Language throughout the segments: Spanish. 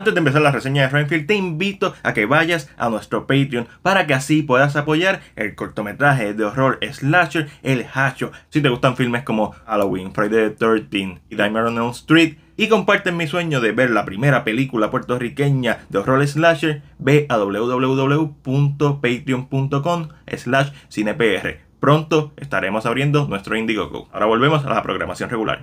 Antes de empezar la reseña de Renfield, te invito a que vayas a nuestro Patreon para que así puedas apoyar el cortometraje de horror slasher El Hacho. Si te gustan filmes como Halloween, Friday the 13 th y Diamond on Elm Street y comparten mi sueño de ver la primera película puertorriqueña de horror slasher, ve a www.patreon.com slash cinepr. Pronto estaremos abriendo nuestro Indiegogo. Ahora volvemos a la programación regular.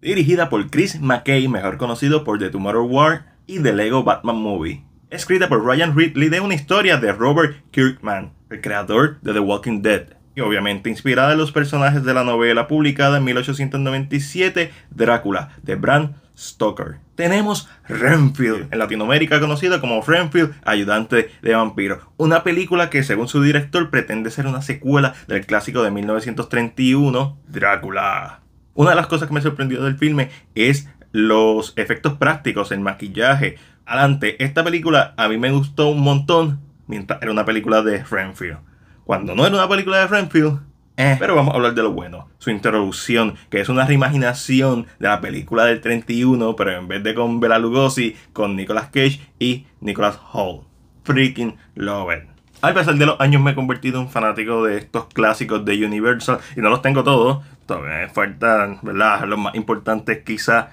Dirigida por Chris McKay, mejor conocido por The Tomorrow War, y The Lego Batman Movie, escrita por Ryan Ridley de una historia de Robert Kirkman, el creador de The Walking Dead, y obviamente inspirada en los personajes de la novela publicada en 1897 Drácula de Bram Stoker. Tenemos Renfield, en Latinoamérica conocido como Renfield, ayudante de vampiro. Una película que según su director pretende ser una secuela del clásico de 1931, Drácula. Una de las cosas que me sorprendió del filme es los efectos prácticos, el maquillaje. Adelante, esta película a mí me gustó un montón mientras era una película de Renfield. Cuando no era una película de Renfield, eh. pero vamos a hablar de lo bueno. Su introducción, que es una reimaginación de la película del 31, pero en vez de con Bela Lugosi, con Nicolas Cage y Nicolas Hall. Freaking love it. Al pasar de los años me he convertido en fanático de estos clásicos de Universal y no los tengo todos. Todavía me faltan, ¿verdad? Los más importantes quizás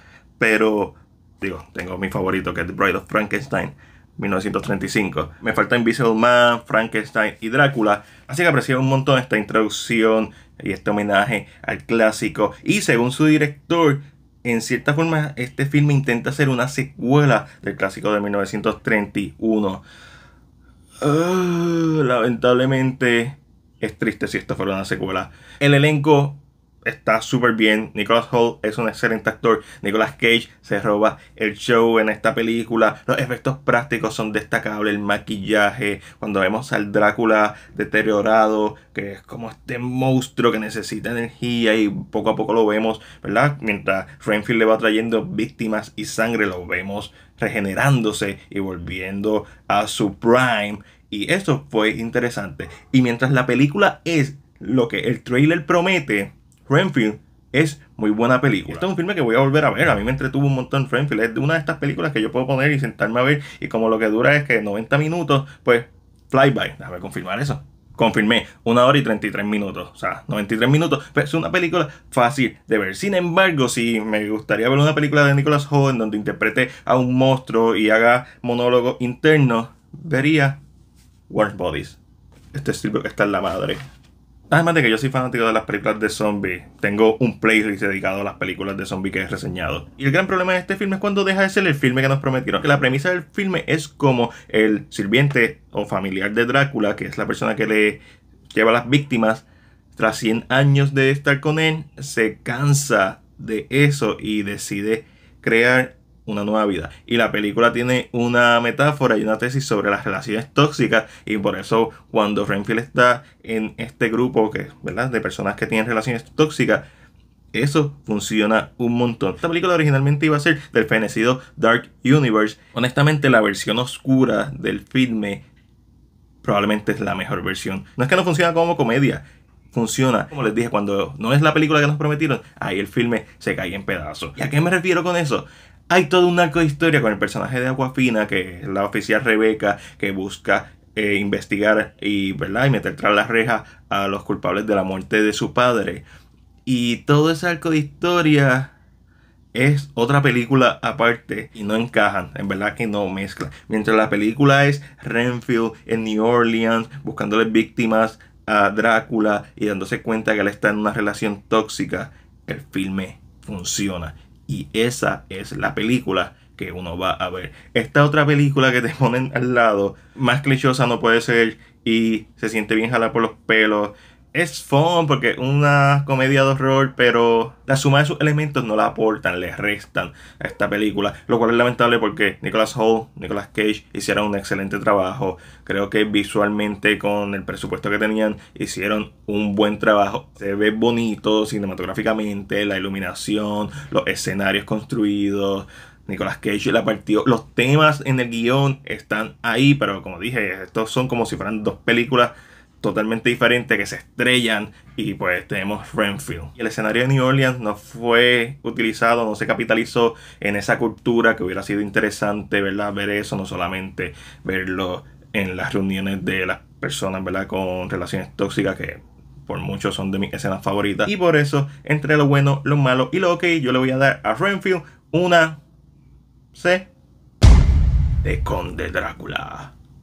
pero digo, tengo mi favorito que es The Bride of Frankenstein. 1935. Me falta Invisible Man, Frankenstein y Drácula. Así que aprecio un montón esta introducción y este homenaje al clásico. Y según su director, en cierta forma este filme intenta ser una secuela del clásico de 1931. Ah, lamentablemente es triste si esto fuera una secuela. El elenco está súper bien. Nicholas Hall es un excelente actor. Nicolas Cage se roba el show en esta película. Los efectos prácticos son destacables. El maquillaje, cuando vemos al Drácula deteriorado, que es como este monstruo que necesita energía y poco a poco lo vemos, ¿verdad? Mientras Frenfield le va trayendo víctimas y sangre, lo vemos regenerándose y volviendo a su prime. Y eso fue interesante. Y mientras la película es lo que el trailer promete, Frenfield es muy buena película. Este es un filme que voy a volver a ver. A mí me entretuvo un montón Frenfield. Es de una de estas películas que yo puedo poner y sentarme a ver. Y como lo que dura es que 90 minutos, pues flyby. Déjame confirmar eso. Confirmé, una hora y 33 minutos, o sea, 93 minutos. Pero pues, es una película fácil de ver. Sin embargo, si me gustaría ver una película de Nicolas Hogan donde interprete a un monstruo y haga monólogo interno, vería Warm Bodies. Este que está en la madre. Ah, además de que yo soy fanático de las películas de zombies, tengo un playlist dedicado a las películas de zombies que he reseñado. Y el gran problema de este filme es cuando deja de ser el filme que nos prometieron. Que la premisa del filme es como el sirviente o familiar de Drácula, que es la persona que le lleva las víctimas, tras 100 años de estar con él, se cansa de eso y decide crear una nueva vida. Y la película tiene una metáfora y una tesis sobre las relaciones tóxicas y por eso cuando Renfield está en este grupo que, ¿verdad? de personas que tienen relaciones tóxicas, eso funciona un montón. Esta película originalmente iba a ser del fenecido Dark Universe. Honestamente, la versión oscura del filme probablemente es la mejor versión. No es que no funciona como comedia, funciona. Como les dije, cuando no es la película que nos prometieron, ahí el filme se cae en pedazos. ¿Y a qué me refiero con eso? hay todo un arco de historia con el personaje de Agua Fina, que es la oficial Rebeca, que busca eh, investigar y, y meter tras las rejas a los culpables de la muerte de su padre. Y todo ese arco de historia es otra película aparte y no encajan, en verdad que no mezclan. Mientras la película es Renfield en New Orleans buscándole víctimas a Drácula y dándose cuenta que él está en una relación tóxica, el filme funciona y esa es la película que uno va a ver. Esta otra película que te ponen al lado, más clichosa no puede ser y se siente bien jalar por los pelos es fun porque una comedia de horror, pero la suma de sus elementos no la aportan, le restan a esta película, lo cual es lamentable porque Nicolas Hall, Nicolas Cage hicieron un excelente trabajo. Creo que visualmente con el presupuesto que tenían hicieron un buen trabajo. Se ve bonito cinematográficamente, la iluminación, los escenarios construidos. Nicolas Cage la partió. Los temas en el guión están ahí, pero como dije, estos son como si fueran dos películas totalmente diferente que se estrellan y pues tenemos Renfield. El escenario de New Orleans no fue utilizado, no se capitalizó en esa cultura que hubiera sido interesante, ¿verdad? Ver eso, no solamente verlo en las reuniones de las personas, ¿verdad? Con relaciones tóxicas que por muchos son de mis escenas favoritas. Y por eso, entre lo bueno, lo malo y lo ok, yo le voy a dar a Renfield una C de Conde Drácula.